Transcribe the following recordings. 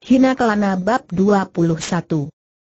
Hina Kelana Bab 21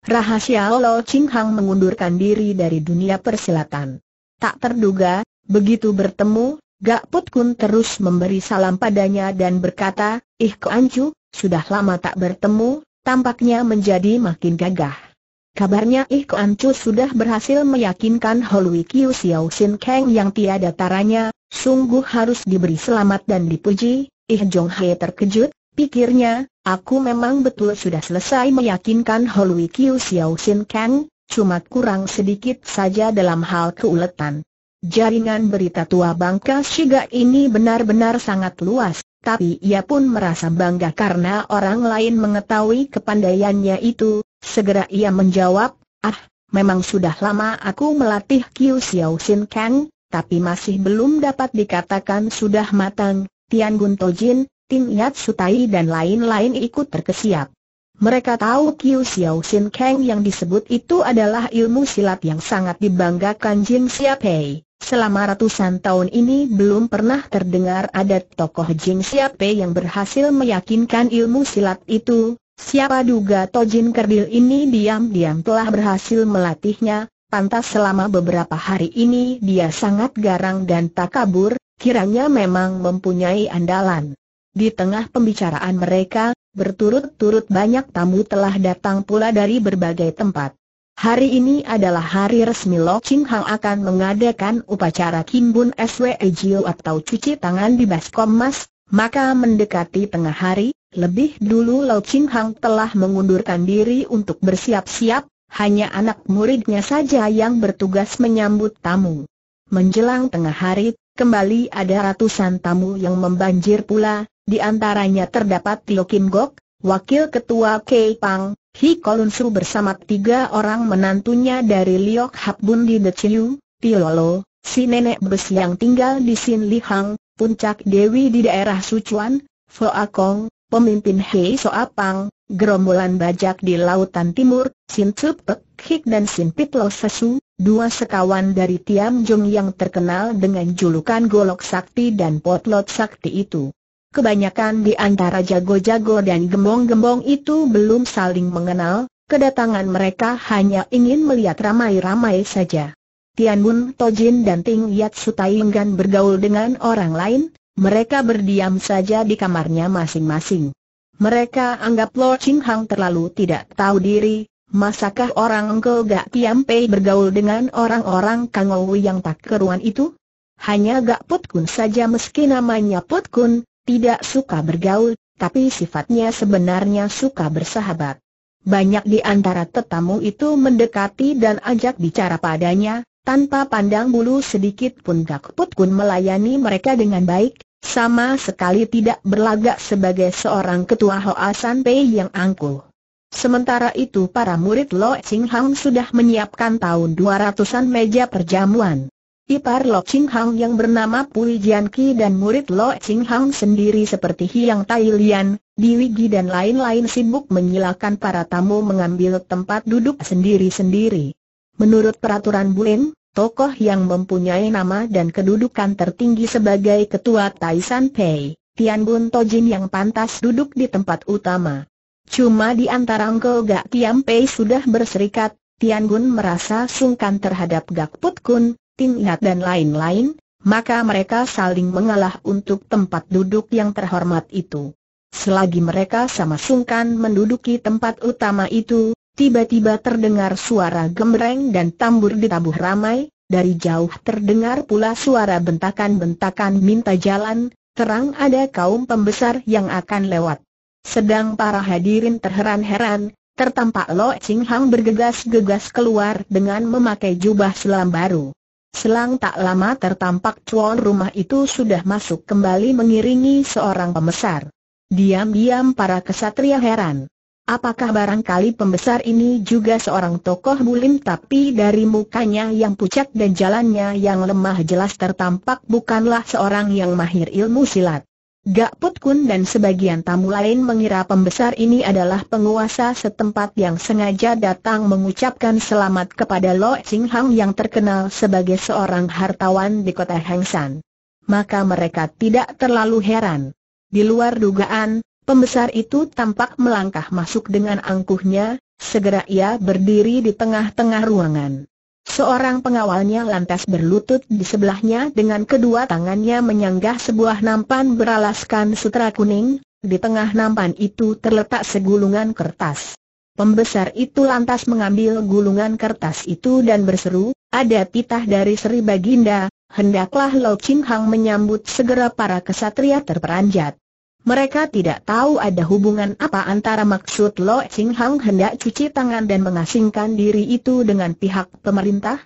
Rahasia Lo Ching Hang mengundurkan diri dari dunia persilatan. Tak terduga, begitu bertemu, Gak Put Kun terus memberi salam padanya dan berkata, Ih Ancu, sudah lama tak bertemu, tampaknya menjadi makin gagah. Kabarnya Ih Ancu sudah berhasil meyakinkan Holui Kiu Xiao Sin Kang yang tiada taranya, sungguh harus diberi selamat dan dipuji, Ih Jong He terkejut, Pikirnya, aku memang betul sudah selesai meyakinkan Holwi Kiu Xiao Sin Kang, cuma kurang sedikit saja dalam hal keuletan. Jaringan berita tua bangka Shiga ini benar-benar sangat luas, tapi ia pun merasa bangga karena orang lain mengetahui kepandaiannya itu. Segera ia menjawab, ah, memang sudah lama aku melatih Kiu Xiao Sin Kang, tapi masih belum dapat dikatakan sudah matang. Tian Guntojin, Tim Yat Sutai dan lain-lain ikut terkesiap. Mereka tahu Kiu Xiao Sin Kang yang disebut itu adalah ilmu silat yang sangat dibanggakan Jin Siapei. Selama ratusan tahun ini belum pernah terdengar ada tokoh Jin Siapei yang berhasil meyakinkan ilmu silat itu. Siapa duga Tojin Kerdil ini diam-diam telah berhasil melatihnya, pantas selama beberapa hari ini dia sangat garang dan tak kabur, kiranya memang mempunyai andalan. Di tengah pembicaraan mereka, berturut-turut banyak tamu telah datang pula dari berbagai tempat. Hari ini adalah hari resmi Lo Ching Hang akan mengadakan upacara Kimbun SWE Jio atau cuci tangan di Baskom Mas, maka mendekati tengah hari, lebih dulu Lo Ching Hang telah mengundurkan diri untuk bersiap-siap, hanya anak muridnya saja yang bertugas menyambut tamu. Menjelang tengah hari, kembali ada ratusan tamu yang membanjir pula, di antaranya terdapat Tio Kim Gok, Wakil Ketua Kei Pang, Hi Kolun Su bersama tiga orang menantunya dari Liok Hap Bun di The Chiu, Tio Lo, si nenek bes yang tinggal di Sin Lihang, Puncak Dewi di daerah Fo A Kong, pemimpin Hei Soa Pang, gerombolan bajak di Lautan Timur, Sin Tsup Pek Hik dan Sin Pit Lo Sesu, dua sekawan dari Tiam Jong yang terkenal dengan julukan Golok Sakti dan Potlot Sakti itu. Kebanyakan di antara jago-jago dan gembong-gembong itu belum saling mengenal, kedatangan mereka hanya ingin melihat ramai-ramai saja. Tian Bun Tojin dan Ting Yat Sutainggan bergaul dengan orang lain, mereka berdiam saja di kamarnya masing-masing. Mereka anggap Lo Ching Hang terlalu tidak tahu diri, masakah orang Engkel Gak Tiam Pei bergaul dengan orang-orang Kang yang tak keruan itu? Hanya Gak Put Kun saja meski namanya Put Kun, tidak suka bergaul, tapi sifatnya sebenarnya suka bersahabat. Banyak di antara tetamu itu mendekati dan ajak bicara padanya, tanpa pandang bulu sedikit pun Kak Put Kun melayani mereka dengan baik, sama sekali tidak berlagak sebagai seorang ketua Hoasan Pei yang angkuh. Sementara itu para murid Lo Ching Hang sudah menyiapkan tahun 200-an meja perjamuan. Ipar Lo Ching Hang yang bernama Pui Jian Ki dan murid Lo Ching Hang sendiri seperti Hiang Tai Lian, Diwigi dan lain-lain sibuk menyilakan para tamu mengambil tempat duduk sendiri-sendiri. Menurut peraturan Bulin, tokoh yang mempunyai nama dan kedudukan tertinggi sebagai ketua Tai San Pei, Tian Bun Jin yang pantas duduk di tempat utama. Cuma di antara Engkau Gak Tian Pei sudah berserikat, Tian Gun merasa sungkan terhadap Gak Put Kun, Timnat dan lain-lain, maka mereka saling mengalah untuk tempat duduk yang terhormat itu. Selagi mereka sama sungkan menduduki tempat utama itu, tiba-tiba terdengar suara gemereng dan tambur ditabuh ramai, dari jauh terdengar pula suara bentakan-bentakan minta jalan, terang ada kaum pembesar yang akan lewat. Sedang para hadirin terheran-heran, tertampak Lo Ching Hang bergegas-gegas keluar dengan memakai jubah selam baru. Selang tak lama tertampak cuan rumah itu sudah masuk kembali mengiringi seorang pembesar. Diam-diam para kesatria heran. Apakah barangkali pembesar ini juga seorang tokoh bulim tapi dari mukanya yang pucat dan jalannya yang lemah jelas tertampak bukanlah seorang yang mahir ilmu silat. Gak Put Kun dan sebagian tamu lain mengira pembesar ini adalah penguasa setempat yang sengaja datang mengucapkan selamat kepada Lo Ching Hang yang terkenal sebagai seorang hartawan di kota Hangsan. Maka mereka tidak terlalu heran. Di luar dugaan, pembesar itu tampak melangkah masuk dengan angkuhnya, segera ia berdiri di tengah-tengah ruangan. Seorang pengawalnya lantas berlutut di sebelahnya dengan kedua tangannya menyanggah sebuah nampan beralaskan sutra kuning, di tengah nampan itu terletak segulungan kertas. Pembesar itu lantas mengambil gulungan kertas itu dan berseru, ada pitah dari Sri Baginda, hendaklah Lo Ching Hang menyambut segera para kesatria terperanjat. Mereka tidak tahu ada hubungan apa antara maksud Lo Ching Hang hendak cuci tangan dan mengasingkan diri itu dengan pihak pemerintah?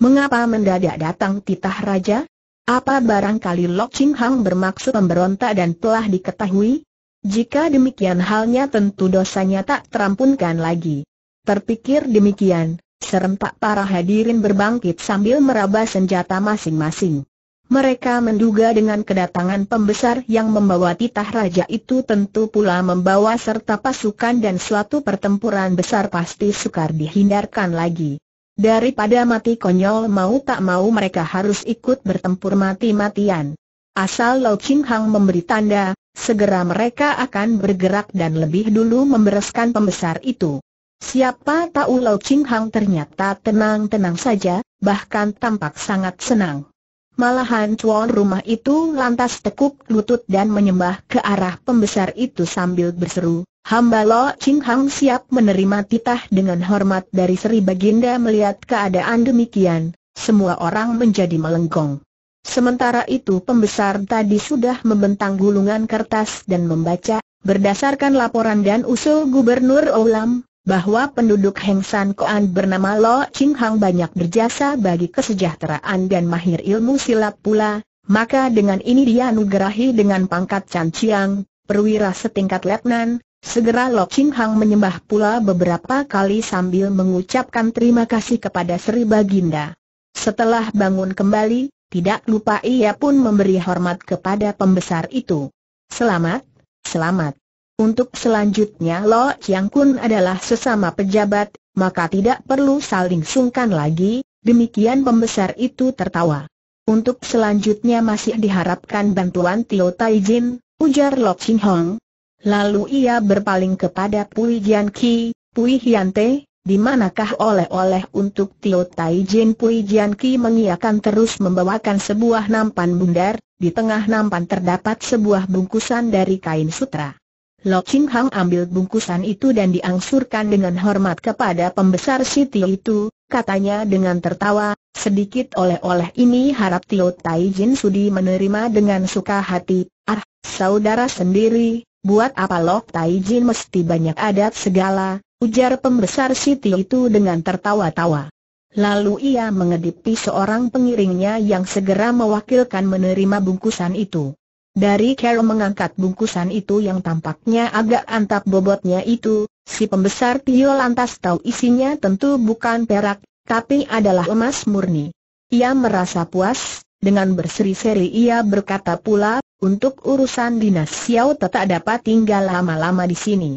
Mengapa mendadak datang titah raja? Apa barangkali Lo Ching Hang bermaksud memberontak dan telah diketahui? Jika demikian halnya tentu dosanya tak terampunkan lagi. Terpikir demikian, serempak para hadirin berbangkit sambil meraba senjata masing-masing. Mereka menduga dengan kedatangan pembesar yang membawa titah raja itu tentu pula membawa serta pasukan dan suatu pertempuran besar pasti sukar dihindarkan lagi. Daripada mati konyol mau tak mau mereka harus ikut bertempur mati-matian. Asal Lau Ching Hang memberi tanda, segera mereka akan bergerak dan lebih dulu membereskan pembesar itu. Siapa tahu Lau Ching Hang ternyata tenang-tenang saja, bahkan tampak sangat senang. Malahan tuan rumah itu lantas tekuk lutut dan menyembah ke arah pembesar itu sambil berseru, Hamba Lo Ching Hang siap menerima titah dengan hormat dari Sri Baginda melihat keadaan demikian, semua orang menjadi melengkong. Sementara itu pembesar tadi sudah membentang gulungan kertas dan membaca, berdasarkan laporan dan usul Gubernur Olam, bahwa penduduk Hengsan Koan bernama Lo Ching Hang banyak berjasa bagi kesejahteraan dan mahir ilmu silat pula, maka dengan ini dia anugerahi dengan pangkat Chan Chiang, perwira setingkat letnan, segera Lo Ching Hang menyembah pula beberapa kali sambil mengucapkan terima kasih kepada Sri Baginda. Setelah bangun kembali, tidak lupa ia pun memberi hormat kepada pembesar itu. Selamat, selamat. Untuk selanjutnya Lo Chiang Kun adalah sesama pejabat, maka tidak perlu saling sungkan lagi, demikian pembesar itu tertawa. Untuk selanjutnya masih diharapkan bantuan Tio Tai Jin, ujar Lo Ching Hong. Lalu ia berpaling kepada Pui Jian Ki, Pui Hian Te, di manakah oleh-oleh untuk Tio Tai Jin Pui Jian Ki mengiakan terus membawakan sebuah nampan bundar, di tengah nampan terdapat sebuah bungkusan dari kain sutra. Lo Ching Hang ambil bungkusan itu dan diangsurkan dengan hormat kepada pembesar Siti itu, katanya dengan tertawa, sedikit oleh-oleh ini harap Tio Tai Jin Sudi menerima dengan suka hati, ah, saudara sendiri, buat apa Lo Tai Jin mesti banyak adat segala, ujar pembesar Siti itu dengan tertawa-tawa. Lalu ia mengedipi seorang pengiringnya yang segera mewakilkan menerima bungkusan itu. Dari Carol mengangkat bungkusan itu yang tampaknya agak antap bobotnya itu, si pembesar Tio lantas tahu isinya tentu bukan perak, tapi adalah emas murni. Ia merasa puas, dengan berseri-seri ia berkata pula, untuk urusan dinas Xiao tetap dapat tinggal lama-lama di sini.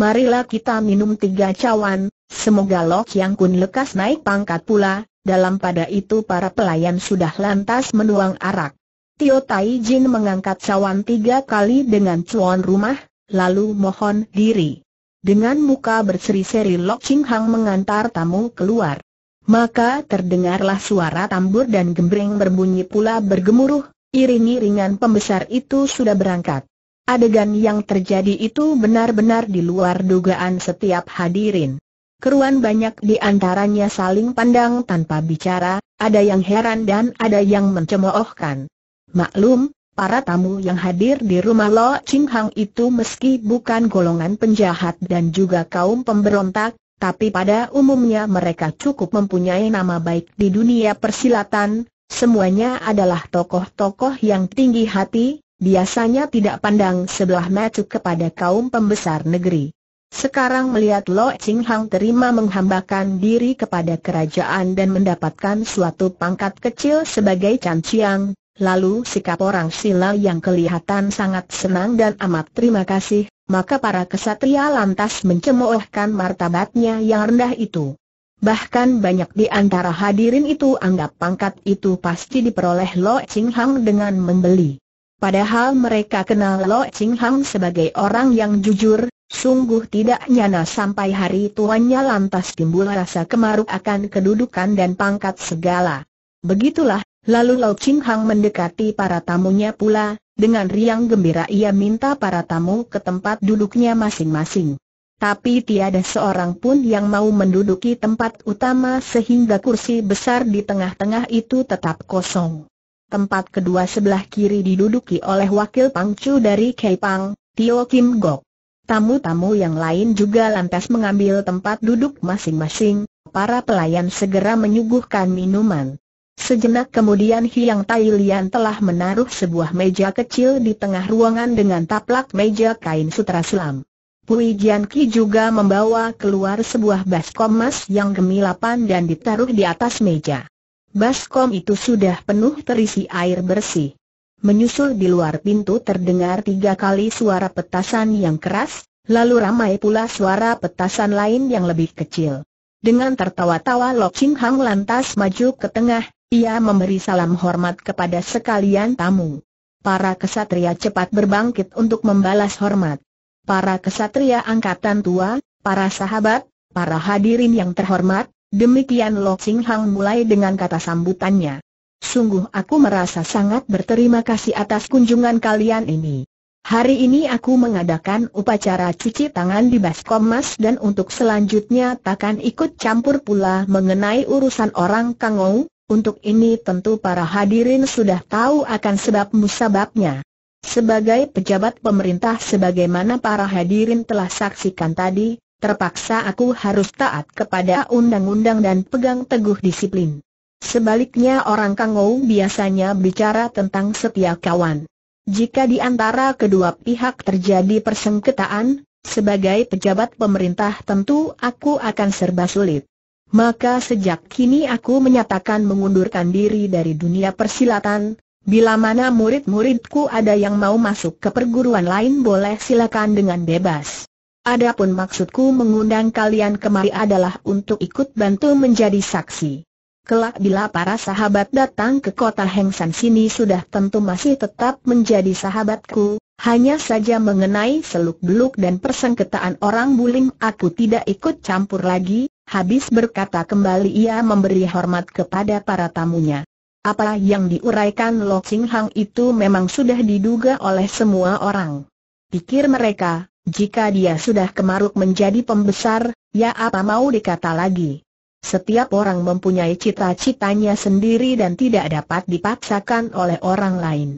Marilah kita minum tiga cawan, semoga Lok Yang Kun lekas naik pangkat pula, dalam pada itu para pelayan sudah lantas menuang arak. Tio Tai Jin mengangkat cawan tiga kali dengan cuan rumah, lalu mohon diri. Dengan muka berseri-seri Lok Ching Hang mengantar tamu keluar. Maka terdengarlah suara tambur dan gembreng berbunyi pula bergemuruh, iring-iringan pembesar itu sudah berangkat. Adegan yang terjadi itu benar-benar di luar dugaan setiap hadirin. Keruan banyak di antaranya saling pandang tanpa bicara, ada yang heran dan ada yang mencemoohkan. Maklum, para tamu yang hadir di rumah Lo Ching Hang itu meski bukan golongan penjahat dan juga kaum pemberontak, tapi pada umumnya mereka cukup mempunyai nama baik di dunia persilatan, semuanya adalah tokoh-tokoh yang tinggi hati, biasanya tidak pandang sebelah mata kepada kaum pembesar negeri. Sekarang melihat Lo Ching Hang terima menghambakan diri kepada kerajaan dan mendapatkan suatu pangkat kecil sebagai Chan Chiang, Lalu sikap orang Sila yang kelihatan sangat senang dan amat terima kasih, maka para kesatria lantas mencemoohkan martabatnya yang rendah itu. Bahkan banyak di antara hadirin itu anggap pangkat itu pasti diperoleh Lo Ching Hang dengan membeli. Padahal mereka kenal Lo Ching Hang sebagai orang yang jujur, sungguh tidak nyana sampai hari tuannya lantas timbul rasa kemaruk akan kedudukan dan pangkat segala. Begitulah Lalu Lau Ching Hang mendekati para tamunya pula, dengan riang gembira ia minta para tamu ke tempat duduknya masing-masing. Tapi tiada seorang pun yang mau menduduki tempat utama sehingga kursi besar di tengah-tengah itu tetap kosong. Tempat kedua sebelah kiri diduduki oleh wakil pangcu dari Kei Pang, Tio Kim Gok. Tamu-tamu yang lain juga lantas mengambil tempat duduk masing-masing, para pelayan segera menyuguhkan minuman. Sejenak kemudian Hiang Tai Lian telah menaruh sebuah meja kecil di tengah ruangan dengan taplak meja kain sutra selam. Pui Jian Ki juga membawa keluar sebuah baskom emas yang gemilapan dan ditaruh di atas meja. Baskom itu sudah penuh terisi air bersih. Menyusul di luar pintu terdengar tiga kali suara petasan yang keras, lalu ramai pula suara petasan lain yang lebih kecil. Dengan tertawa-tawa Lok Ching Hang lantas maju ke tengah, ia memberi salam hormat kepada sekalian tamu. Para kesatria cepat berbangkit untuk membalas hormat. Para kesatria angkatan tua, para sahabat, para hadirin yang terhormat, demikian Lo Sing Hang mulai dengan kata sambutannya. Sungguh aku merasa sangat berterima kasih atas kunjungan kalian ini. Hari ini aku mengadakan upacara cuci tangan di baskom mas dan untuk selanjutnya takkan ikut campur pula mengenai urusan orang Kangou, untuk ini tentu para hadirin sudah tahu akan sebab musababnya. Sebagai pejabat pemerintah sebagaimana para hadirin telah saksikan tadi, terpaksa aku harus taat kepada undang-undang dan pegang teguh disiplin. Sebaliknya orang Kangou biasanya bicara tentang setia kawan. Jika di antara kedua pihak terjadi persengketaan, sebagai pejabat pemerintah tentu aku akan serba sulit. Maka sejak kini aku menyatakan mengundurkan diri dari dunia persilatan, bila mana murid-muridku ada yang mau masuk ke perguruan lain boleh silakan dengan bebas. Adapun maksudku mengundang kalian kemari adalah untuk ikut bantu menjadi saksi. Kelak bila para sahabat datang ke kota Hengsan sini sudah tentu masih tetap menjadi sahabatku, hanya saja mengenai seluk-beluk dan persengketaan orang buling aku tidak ikut campur lagi, Habis berkata kembali ia memberi hormat kepada para tamunya. Apa yang diuraikan Lo Ching Hang itu memang sudah diduga oleh semua orang. Pikir mereka, jika dia sudah kemaruk menjadi pembesar, ya apa mau dikata lagi. Setiap orang mempunyai cita-citanya sendiri dan tidak dapat dipaksakan oleh orang lain.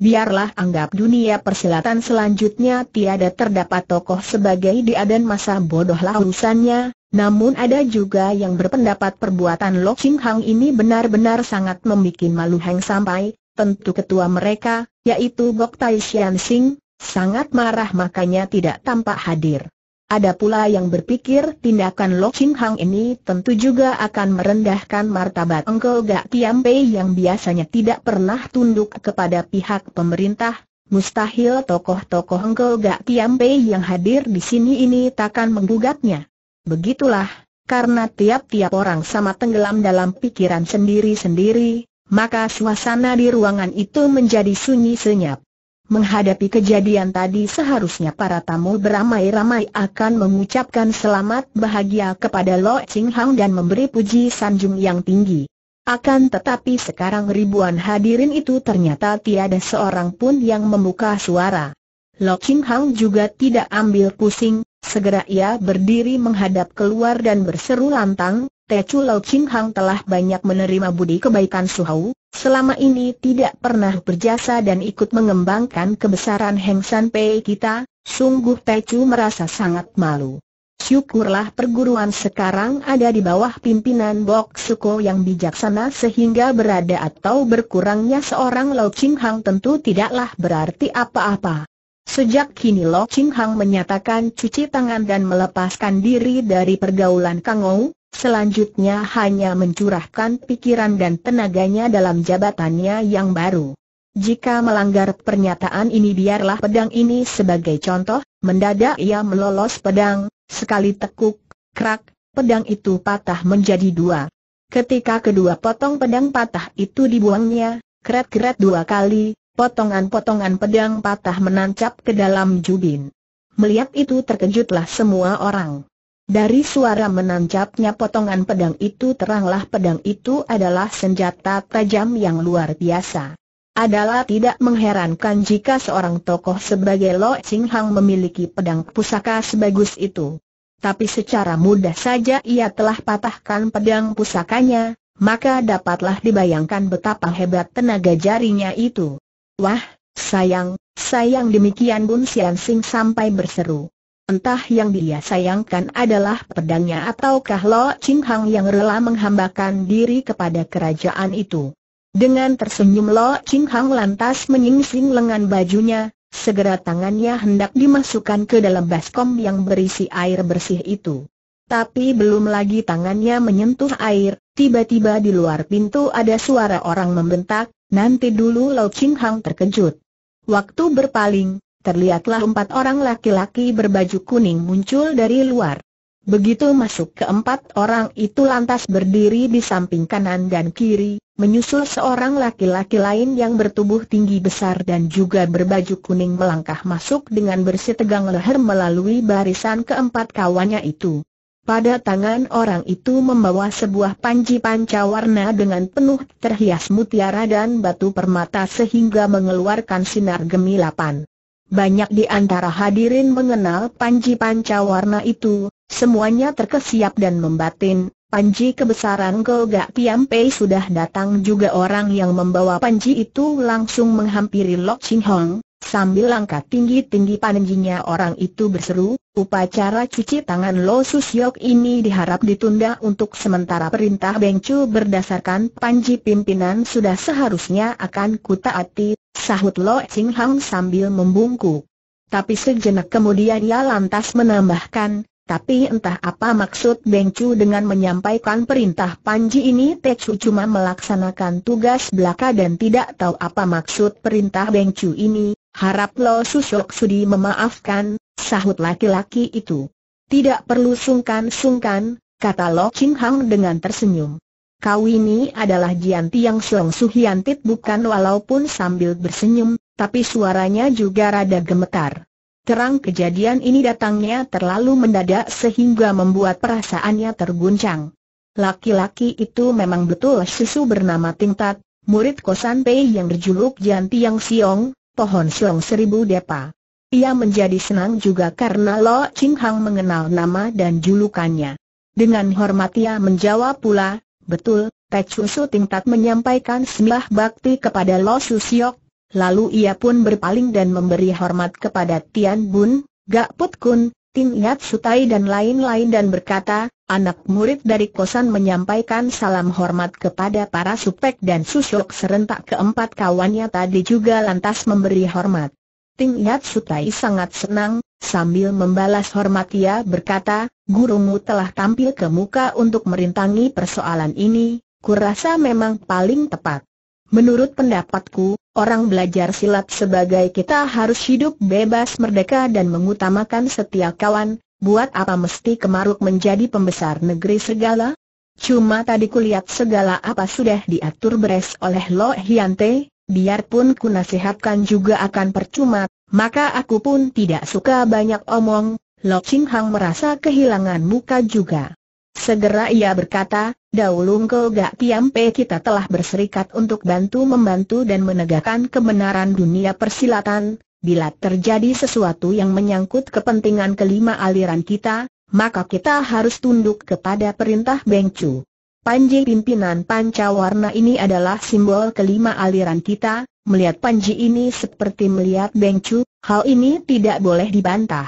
Biarlah anggap dunia persilatan selanjutnya tiada terdapat tokoh sebagai dia dan masa bodohlah urusannya, namun ada juga yang berpendapat perbuatan Lo Ching Hang ini benar-benar sangat membuat malu Hang sampai, tentu ketua mereka, yaitu Gok Tai Xian Sing, sangat marah makanya tidak tampak hadir. Ada pula yang berpikir tindakan Lo Ching Hang ini tentu juga akan merendahkan martabat Engkel Gak Tiam Pei yang biasanya tidak pernah tunduk kepada pihak pemerintah. Mustahil tokoh-tokoh Engkel Gak Tiam Pei yang hadir di sini ini takkan menggugatnya. Begitulah, karena tiap-tiap orang sama tenggelam dalam pikiran sendiri-sendiri, maka suasana di ruangan itu menjadi sunyi senyap. Menghadapi kejadian tadi seharusnya para tamu beramai-ramai akan mengucapkan selamat bahagia kepada Lo Ching Hang dan memberi puji sanjung yang tinggi. Akan tetapi sekarang ribuan hadirin itu ternyata tiada seorang pun yang membuka suara. Lo Ching Hang juga tidak ambil pusing, segera ia berdiri menghadap keluar dan berseru lantang, Tecu Lo Ching Hang telah banyak menerima budi kebaikan Hau, selama ini tidak pernah berjasa dan ikut mengembangkan kebesaran Heng San Pei kita, sungguh Chu merasa sangat malu. Syukurlah perguruan sekarang ada di bawah pimpinan Bok Suko yang bijaksana sehingga berada atau berkurangnya seorang Lo Ching Hang tentu tidaklah berarti apa-apa. Sejak kini Lo Ching Hang menyatakan cuci tangan dan melepaskan diri dari pergaulan Kang Ou, selanjutnya hanya mencurahkan pikiran dan tenaganya dalam jabatannya yang baru. Jika melanggar pernyataan ini biarlah pedang ini sebagai contoh, mendadak ia melolos pedang, sekali tekuk, krak, pedang itu patah menjadi dua. Ketika kedua potong pedang patah itu dibuangnya, keret-keret dua kali, Potongan-potongan pedang patah menancap ke dalam jubin. Melihat itu terkejutlah semua orang. Dari suara menancapnya potongan pedang itu teranglah pedang itu adalah senjata tajam yang luar biasa. Adalah tidak mengherankan jika seorang tokoh sebagai Lo Ching Hang memiliki pedang pusaka sebagus itu. Tapi secara mudah saja ia telah patahkan pedang pusakanya, maka dapatlah dibayangkan betapa hebat tenaga jarinya itu. Wah, sayang, sayang demikian Bun Sian Sing sampai berseru. Entah yang dia sayangkan adalah pedangnya ataukah Lo Ching Hang yang rela menghambakan diri kepada kerajaan itu. Dengan tersenyum Lo Ching Hang lantas menyingsing lengan bajunya, segera tangannya hendak dimasukkan ke dalam baskom yang berisi air bersih itu. Tapi belum lagi tangannya menyentuh air, tiba-tiba di luar pintu ada suara orang membentak, Nanti dulu Lau Ching Hang terkejut. Waktu berpaling, terlihatlah empat orang laki-laki berbaju kuning muncul dari luar. Begitu masuk keempat orang itu lantas berdiri di samping kanan dan kiri, menyusul seorang laki-laki lain yang bertubuh tinggi besar dan juga berbaju kuning melangkah masuk dengan bersih tegang leher melalui barisan keempat kawannya itu. Pada tangan orang itu membawa sebuah panci warna dengan penuh terhias mutiara dan batu permata sehingga mengeluarkan sinar gemilapan. Banyak di antara hadirin mengenal panci warna itu, semuanya terkesiap dan membatin, panji kebesaran Gogak Tiampei sudah datang juga orang yang membawa panji itu langsung menghampiri Lok Ching Hong, Sambil langkah tinggi-tinggi panjinya orang itu berseru, upacara cuci tangan Lo Susyok ini diharap ditunda untuk sementara perintah Beng Chu berdasarkan panji pimpinan sudah seharusnya akan kutaati, sahut Lo Ching Hang sambil membungkuk. Tapi sejenak kemudian ia lantas menambahkan, tapi entah apa maksud Beng Chu dengan menyampaikan perintah Panji ini Te Chu cuma melaksanakan tugas belaka dan tidak tahu apa maksud perintah Beng Chu ini Harap lo susok sudi memaafkan, sahut laki-laki itu Tidak perlu sungkan-sungkan, kata Lo Ching Hang dengan tersenyum Kau ini adalah jianti yang Song Suhiantit bukan walaupun sambil bersenyum, tapi suaranya juga rada gemetar Terang kejadian ini datangnya terlalu mendadak sehingga membuat perasaannya terguncang. Laki-laki itu memang betul susu bernama Tingtat, murid Kosan Pei yang berjuluk Jantiang Yang Siong, pohon siong seribu depa. Ia menjadi senang juga karena Lo Ching Hang mengenal nama dan julukannya. Dengan hormat ia menjawab pula, betul, Chusu Tingtat menyampaikan semilah bakti kepada Lo Siok, Lalu ia pun berpaling dan memberi hormat kepada Tian Bun, Gak Put Kun, Ting Yat Sutai dan lain-lain dan berkata, anak murid dari kosan menyampaikan salam hormat kepada para supek dan susuk serentak keempat kawannya tadi juga lantas memberi hormat. Ting Yat Sutai sangat senang, sambil membalas hormat ia berkata, gurumu telah tampil ke muka untuk merintangi persoalan ini, kurasa memang paling tepat. Menurut pendapatku, orang belajar silat sebagai kita harus hidup bebas merdeka dan mengutamakan setia kawan, buat apa mesti kemaruk menjadi pembesar negeri segala? Cuma tadi kulihat segala apa sudah diatur beres oleh Lo Hyante, biarpun ku nasihatkan juga akan percuma, maka aku pun tidak suka banyak omong, Lo Ching Hang merasa kehilangan muka juga. Segera ia berkata, Dahulu engkau Gak Tiampe kita telah berserikat untuk bantu-membantu dan menegakkan kebenaran dunia persilatan, bila terjadi sesuatu yang menyangkut kepentingan kelima aliran kita, maka kita harus tunduk kepada perintah Beng Panji pimpinan Pancawarna ini adalah simbol kelima aliran kita, melihat Panji ini seperti melihat Beng hal ini tidak boleh dibantah.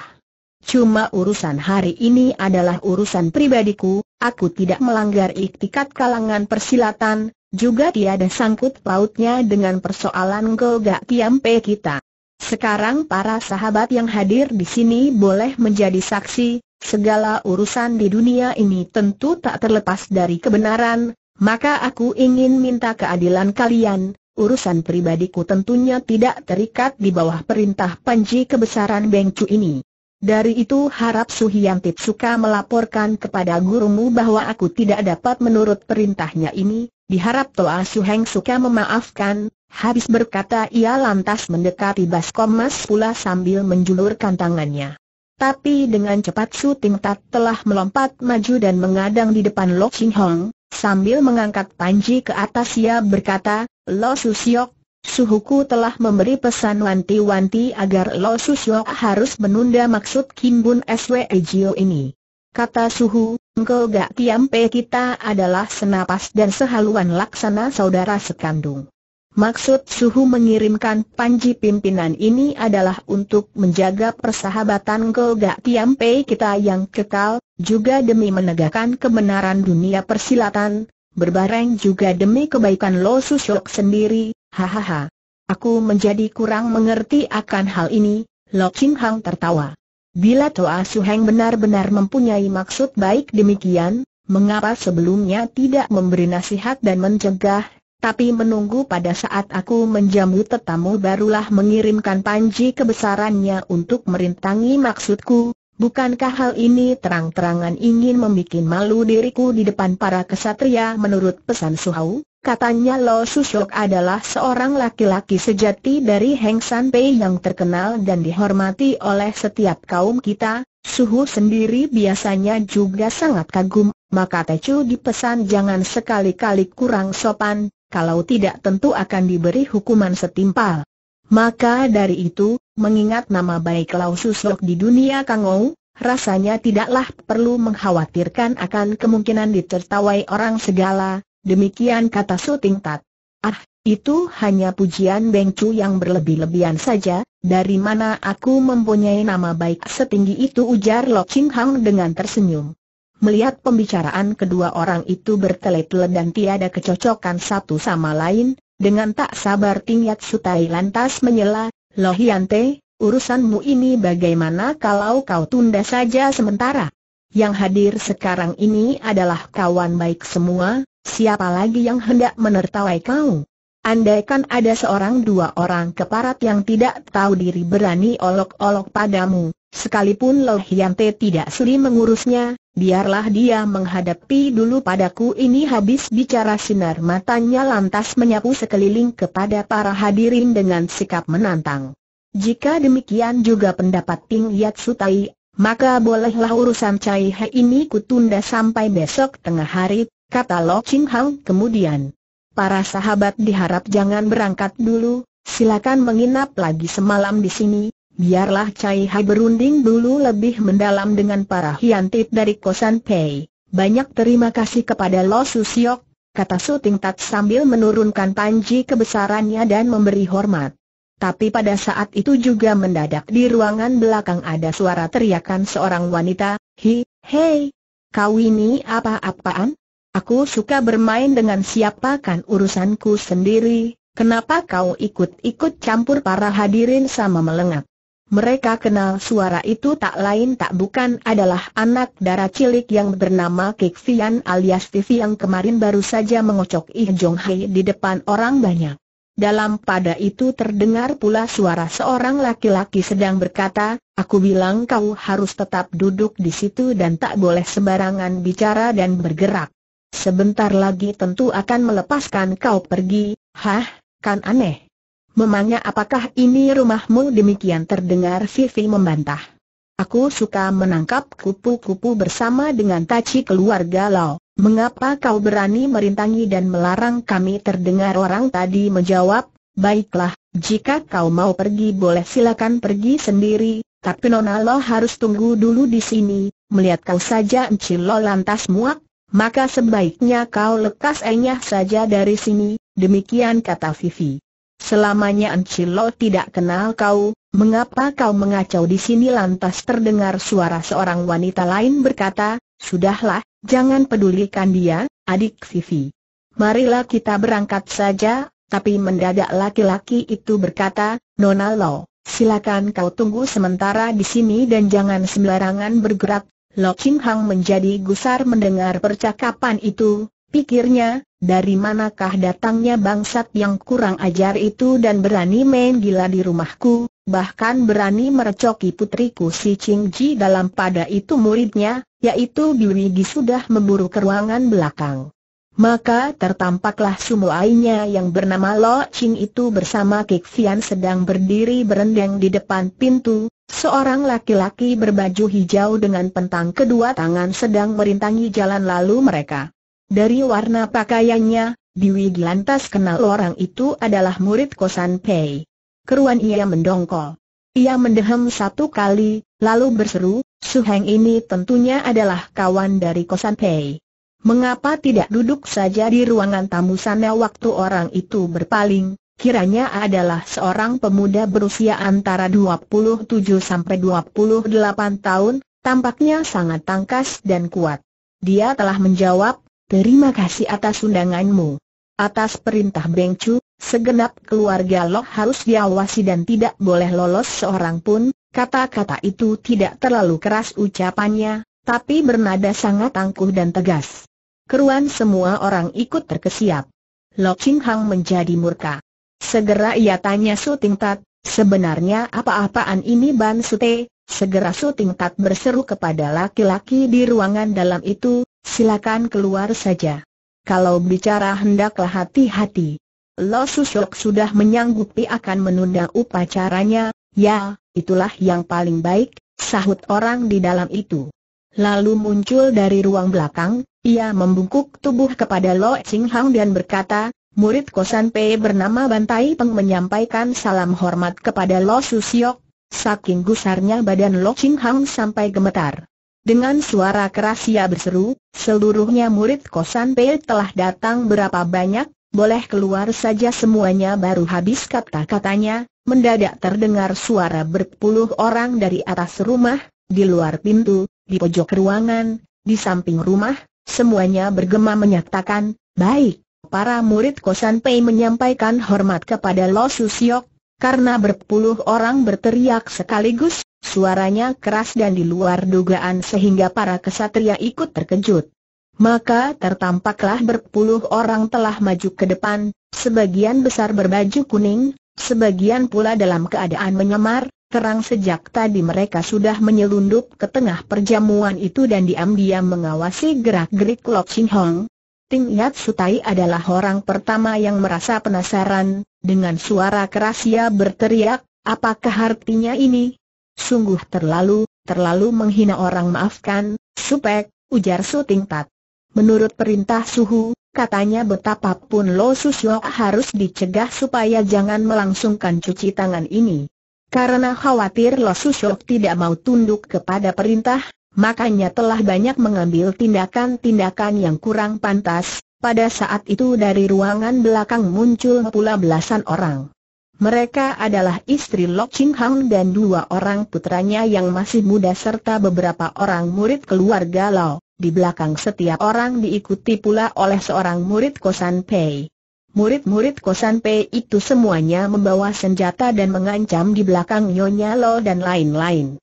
Cuma urusan hari ini adalah urusan pribadiku, Aku tidak melanggar iktikat kalangan persilatan, juga tiada sangkut pautnya dengan persoalan gogak tiampe kita. Sekarang para sahabat yang hadir di sini boleh menjadi saksi, segala urusan di dunia ini tentu tak terlepas dari kebenaran, maka aku ingin minta keadilan kalian, urusan pribadiku tentunya tidak terikat di bawah perintah panji kebesaran Bengcu ini. Dari itu harap Tip suka melaporkan kepada gurumu bahwa aku tidak dapat menurut perintahnya ini, diharap Toa Suheng suka memaafkan, habis berkata ia lantas mendekati Baskom Mas pula sambil menjulurkan tangannya. Tapi dengan cepat Su Ting Tat telah melompat maju dan mengadang di depan Lo Ching Hong, sambil mengangkat panji ke atas ia berkata, Lo Su Siok, Suhuku telah memberi pesan wanti-wanti agar Lo Susyok harus menunda maksud Kim Bun Swe ini. Kata Suhu, engkau gak tiampe kita adalah senapas dan sehaluan laksana saudara sekandung. Maksud Suhu mengirimkan panji pimpinan ini adalah untuk menjaga persahabatan engkau gak tiampe kita yang kekal, juga demi menegakkan kebenaran dunia persilatan, berbareng juga demi kebaikan Lo Susyok sendiri, Hahaha. Aku menjadi kurang mengerti akan hal ini, Lo Ching Hang tertawa. Bila Toa Su Heng benar-benar mempunyai maksud baik demikian, mengapa sebelumnya tidak memberi nasihat dan mencegah, tapi menunggu pada saat aku menjamu tetamu barulah mengirimkan panji kebesarannya untuk merintangi maksudku, bukankah hal ini terang-terangan ingin membuat malu diriku di depan para kesatria menurut pesan Suhau? Katanya Lo Susok adalah seorang laki-laki sejati dari Heng San Pei yang terkenal dan dihormati oleh setiap kaum kita, Suhu sendiri biasanya juga sangat kagum, maka Tecu dipesan jangan sekali-kali kurang sopan, kalau tidak tentu akan diberi hukuman setimpal. Maka dari itu, mengingat nama baik Lao Susok di dunia Kangou, rasanya tidaklah perlu mengkhawatirkan akan kemungkinan ditertawai orang segala, Demikian kata Ting Tat. Ah, itu hanya pujian Beng Cu yang berlebih-lebihan saja, dari mana aku mempunyai nama baik setinggi itu ujar Lo Ching Hang dengan tersenyum. Melihat pembicaraan kedua orang itu bertele-tele dan tiada kecocokan satu sama lain, dengan tak sabar Ting Yat Tai lantas menyela, Lo Hian Te, urusanmu ini bagaimana kalau kau tunda saja sementara? Yang hadir sekarang ini adalah kawan baik semua, Siapa lagi yang hendak menertawai kau? Andaikan ada seorang dua orang keparat yang tidak tahu diri berani olok-olok padamu, sekalipun Lo Hian tidak sudi mengurusnya, biarlah dia menghadapi dulu padaku ini habis bicara sinar matanya lantas menyapu sekeliling kepada para hadirin dengan sikap menantang. Jika demikian juga pendapat Ting Yat Sutai, maka bolehlah urusan Cai He ini kutunda sampai besok tengah hari kata Lo Ching Hang kemudian. Para sahabat diharap jangan berangkat dulu, silakan menginap lagi semalam di sini, biarlah Cai Hai berunding dulu lebih mendalam dengan para hiantit dari Kosan Pei. Banyak terima kasih kepada Lo Siok kata Su Ting Tat sambil menurunkan panji kebesarannya dan memberi hormat. Tapi pada saat itu juga mendadak di ruangan belakang ada suara teriakan seorang wanita, Hi, hei, kau ini apa-apaan? Aku suka bermain dengan siapa kan urusanku sendiri, kenapa kau ikut-ikut campur para hadirin sama melengak? Mereka kenal suara itu tak lain tak bukan adalah anak darah cilik yang bernama Kik Fian alias Tivi yang kemarin baru saja mengocok Ih Jong Hai di depan orang banyak. Dalam pada itu terdengar pula suara seorang laki-laki sedang berkata, Aku bilang kau harus tetap duduk di situ dan tak boleh sembarangan bicara dan bergerak. Sebentar lagi tentu akan melepaskan kau pergi, hah, kan aneh. Memangnya apakah ini rumahmu demikian terdengar Vivi membantah. Aku suka menangkap kupu-kupu bersama dengan taci keluarga Lau. Mengapa kau berani merintangi dan melarang kami terdengar orang tadi menjawab, baiklah, jika kau mau pergi boleh silakan pergi sendiri, tapi Nona Lo harus tunggu dulu di sini, melihat kau saja Encil Lo lantas muak, maka sebaiknya kau lekas enyah saja dari sini, demikian kata Vivi. Selamanya Ancilo tidak kenal kau, mengapa kau mengacau di sini lantas terdengar suara seorang wanita lain berkata, Sudahlah, jangan pedulikan dia, adik Vivi. Marilah kita berangkat saja, tapi mendadak laki-laki itu berkata, Nona Lo, silakan kau tunggu sementara di sini dan jangan sembarangan bergerak, Lo Ching Hang menjadi gusar mendengar percakapan itu, pikirnya, dari manakah datangnya bangsat yang kurang ajar itu dan berani main gila di rumahku, bahkan berani merecoki putriku si Ching Ji dalam pada itu muridnya, yaitu Gi sudah memburu ke ruangan belakang. Maka tertampaklah sumuainya yang bernama Lo Ching itu bersama Kik Fian sedang berdiri berendang di depan pintu, Seorang laki-laki berbaju hijau dengan pentang kedua tangan sedang merintangi jalan lalu mereka. Dari warna pakaiannya, Biwi lantas kenal orang itu adalah murid Kosan Pei. Keruan ia mendongkol. Ia mendehem satu kali, lalu berseru, Suheng ini tentunya adalah kawan dari Kosan Pei. Mengapa tidak duduk saja di ruangan tamu sana waktu orang itu berpaling, kiranya adalah seorang pemuda berusia antara 27 sampai 28 tahun, tampaknya sangat tangkas dan kuat. Dia telah menjawab, terima kasih atas undanganmu. Atas perintah Beng Chu, segenap keluarga Lok harus diawasi dan tidak boleh lolos seorang pun, kata-kata itu tidak terlalu keras ucapannya, tapi bernada sangat tangguh dan tegas. Keruan semua orang ikut terkesiap. Lok Ching Hang menjadi murka. Segera ia tanya Su Tat, sebenarnya apa-apaan ini Ban Sute? Segera Su Tat berseru kepada laki-laki di ruangan dalam itu, silakan keluar saja. Kalau bicara hendaklah hati-hati. Lo Susyok sudah menyanggupi akan menunda upacaranya, ya, itulah yang paling baik, sahut orang di dalam itu. Lalu muncul dari ruang belakang, ia membungkuk tubuh kepada Lo Ching Hang dan berkata, murid Kosan Pei bernama Bantai Peng menyampaikan salam hormat kepada Lo Susiok, saking gusarnya badan Lo Ching Hang sampai gemetar. Dengan suara keras ia berseru, seluruhnya murid Kosan Pei telah datang berapa banyak, boleh keluar saja semuanya baru habis kata-katanya, mendadak terdengar suara berpuluh orang dari atas rumah, di luar pintu, di pojok ruangan, di samping rumah, semuanya bergema menyatakan, baik para murid Kosan Pei menyampaikan hormat kepada Lo Susiok, karena berpuluh orang berteriak sekaligus, suaranya keras dan di luar dugaan sehingga para kesatria ikut terkejut. Maka tertampaklah berpuluh orang telah maju ke depan, sebagian besar berbaju kuning, sebagian pula dalam keadaan menyamar, terang sejak tadi mereka sudah menyelundup ke tengah perjamuan itu dan diam-diam mengawasi gerak-gerik Lok Sing Hong, Ting Yat Sutai adalah orang pertama yang merasa penasaran, dengan suara keras ia berteriak, apakah artinya ini? Sungguh terlalu, terlalu menghina orang maafkan, supek, ujar Ting Tat. Menurut perintah Suhu, katanya betapapun Lo Susyo harus dicegah supaya jangan melangsungkan cuci tangan ini. Karena khawatir Lo Susyo tidak mau tunduk kepada perintah, makanya telah banyak mengambil tindakan-tindakan yang kurang pantas, pada saat itu dari ruangan belakang muncul pula belasan orang. Mereka adalah istri Lok Ching Hang dan dua orang putranya yang masih muda serta beberapa orang murid keluarga Lo. Di belakang setiap orang diikuti pula oleh seorang murid Kosan Pei. Murid-murid Kosan Pei itu semuanya membawa senjata dan mengancam di belakang Nyonya Lo dan lain-lain.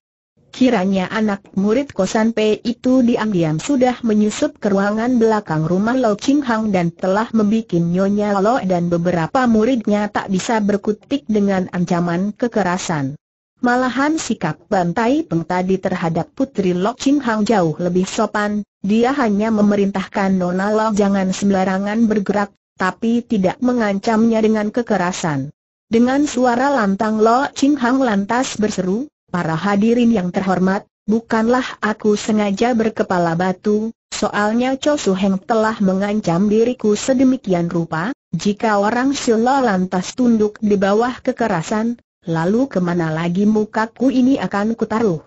Kiranya anak murid kosan P itu diam-diam sudah menyusup ke ruangan belakang rumah Lo Ching Hang dan telah membuat Nyonya Lo dan beberapa muridnya tak bisa berkutik dengan ancaman kekerasan. Malahan sikap bantai peng tadi terhadap putri Lo Ching Hang jauh lebih sopan, dia hanya memerintahkan Nona Lo jangan sembarangan bergerak, tapi tidak mengancamnya dengan kekerasan. Dengan suara lantang Lo Ching Hang lantas berseru, Para hadirin yang terhormat, bukanlah aku sengaja berkepala batu, soalnya Cho Su Heng telah mengancam diriku sedemikian rupa, jika orang Silo lantas tunduk di bawah kekerasan, lalu kemana lagi mukaku ini akan kutaruh.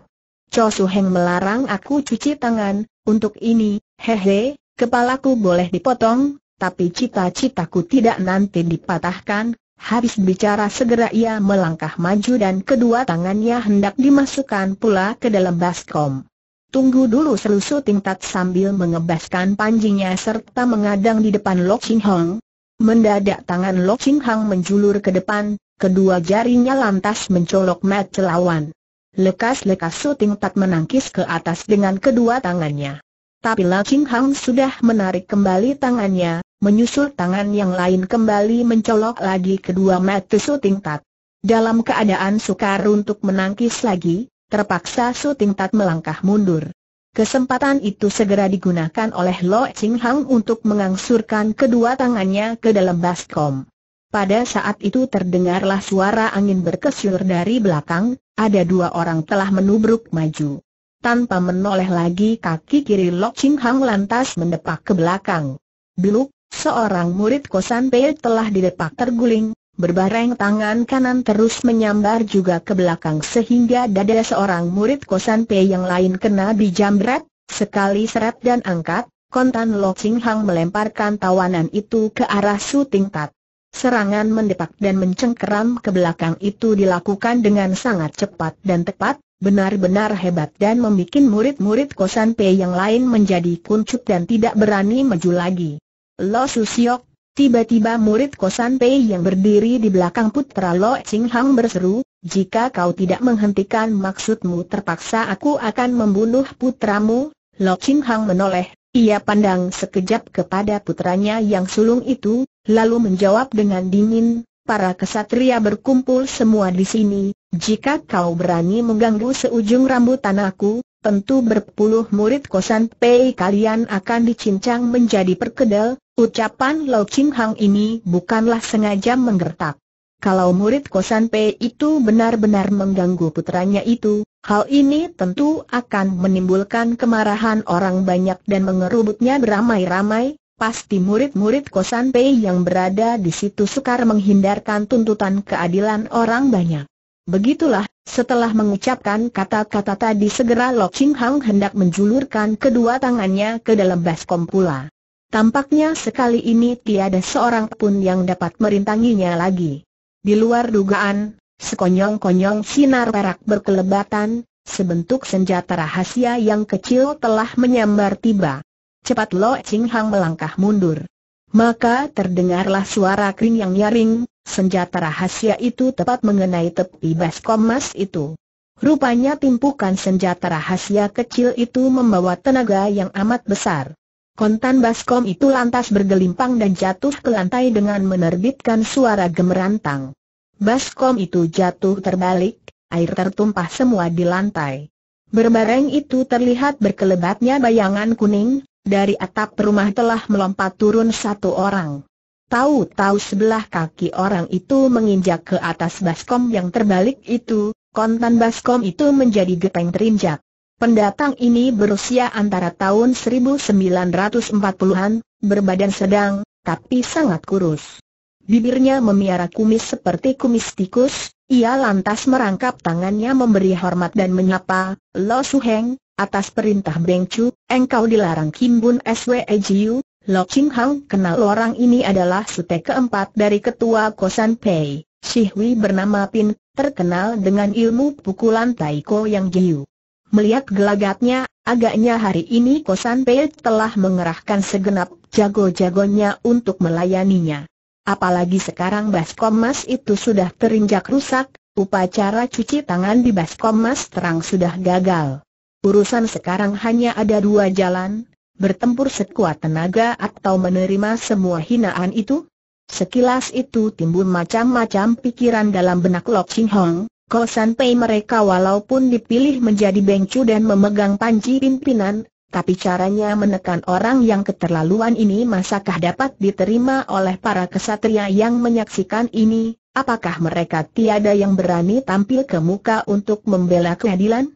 Cho Su Heng melarang aku cuci tangan, untuk ini, hehe, kepalaku boleh dipotong, tapi cita-citaku tidak nanti dipatahkan, Habis bicara segera ia melangkah maju dan kedua tangannya hendak dimasukkan pula ke dalam baskom. Tunggu dulu selusuh tingkat sambil mengebaskan panjinya serta mengadang di depan Lok Ching Hong. Mendadak tangan Lok Ching Hong menjulur ke depan, kedua jarinya lantas mencolok mat celawan. Lekas-lekas Su tingkat Tat menangkis ke atas dengan kedua tangannya. Tapi Lok Ching Hong sudah menarik kembali tangannya, Menyusul tangan yang lain kembali mencolok lagi kedua mata Sutingtat. Dalam keadaan sukar untuk menangkis lagi, terpaksa Sutingtat melangkah mundur. Kesempatan itu segera digunakan oleh Lo Ching Hang untuk mengangsurkan kedua tangannya ke dalam baskom. Pada saat itu terdengarlah suara angin berkesyur dari belakang, ada dua orang telah menubruk maju. Tanpa menoleh lagi kaki kiri Lo Ching Hang lantas mendepak ke belakang. Biluk, Seorang murid Kosan Pei telah dilepak terguling, berbareng tangan kanan terus menyambar juga ke belakang sehingga dada seorang murid Kosan Pei yang lain kena dijamret, sekali seret dan angkat, kontan Lo Ching Hang melemparkan tawanan itu ke arah Su Ting Tat. Serangan mendepak dan mencengkeram ke belakang itu dilakukan dengan sangat cepat dan tepat, benar-benar hebat dan membuat murid-murid Kosan Pei yang lain menjadi kuncup dan tidak berani maju lagi. Lo Susiok, tiba-tiba murid Kosan Pei yang berdiri di belakang putra Lo Ching Hang berseru, jika kau tidak menghentikan maksudmu terpaksa aku akan membunuh putramu, Lo Ching Hang menoleh, ia pandang sekejap kepada putranya yang sulung itu, lalu menjawab dengan dingin, para kesatria berkumpul semua di sini, jika kau berani mengganggu seujung rambut tanahku, tentu berpuluh murid kosan Pei kalian akan dicincang menjadi perkedel, Ucapan Lau Ching Hang ini bukanlah sengaja menggertak. Kalau murid Kosan P itu benar-benar mengganggu putranya itu, hal ini tentu akan menimbulkan kemarahan orang banyak dan mengerubutnya beramai-ramai, pasti murid-murid Kosan P yang berada di situ sukar menghindarkan tuntutan keadilan orang banyak. Begitulah, setelah mengucapkan kata-kata tadi segera Lok Ching Hang hendak menjulurkan kedua tangannya ke dalam baskom pula. Tampaknya sekali ini tiada seorang pun yang dapat merintanginya lagi. Di luar dugaan, sekonyong-konyong sinar perak berkelebatan, sebentuk senjata rahasia yang kecil telah menyambar tiba. Cepat Lo Ching Hang melangkah mundur. Maka terdengarlah suara kering yang nyaring, senjata rahasia itu tepat mengenai tepi baskom emas itu. Rupanya timpukan senjata rahasia kecil itu membawa tenaga yang amat besar. Kontan baskom itu lantas bergelimpang dan jatuh ke lantai dengan menerbitkan suara gemerantang. Baskom itu jatuh terbalik, air tertumpah semua di lantai. Berbareng itu terlihat berkelebatnya bayangan kuning, dari atap rumah telah melompat turun satu orang. Tahu-tahu sebelah kaki orang itu menginjak ke atas baskom yang terbalik itu, kontan baskom itu menjadi gepeng terinjak. Pendatang ini berusia antara tahun 1940-an, berbadan sedang, tapi sangat kurus. Bibirnya memiara kumis seperti kumis tikus, ia lantas merangkap tangannya memberi hormat dan menyapa, Lo Heng, atas perintah Beng Chu, engkau dilarang Kimbun SWE Jiu, Lo Ching Hang kenal orang ini adalah sute keempat dari ketua Kosan Pei, Hui bernama Pin, terkenal dengan ilmu pukulan Taiko yang Jiu. Melihat gelagatnya, agaknya hari ini Kosan Pei telah mengerahkan segenap jago-jagonya untuk melayaninya. Apalagi sekarang baskom mas itu sudah terinjak rusak, upacara cuci tangan di baskom mas terang sudah gagal. Urusan sekarang hanya ada dua jalan, bertempur sekuat tenaga atau menerima semua hinaan itu? Sekilas itu timbul macam-macam pikiran dalam benak Lok Ching Hong, Ko Pei mereka walaupun dipilih menjadi bengcu dan memegang panci pimpinan, tapi caranya menekan orang yang keterlaluan ini masakah dapat diterima oleh para kesatria yang menyaksikan ini, apakah mereka tiada yang berani tampil ke muka untuk membela keadilan?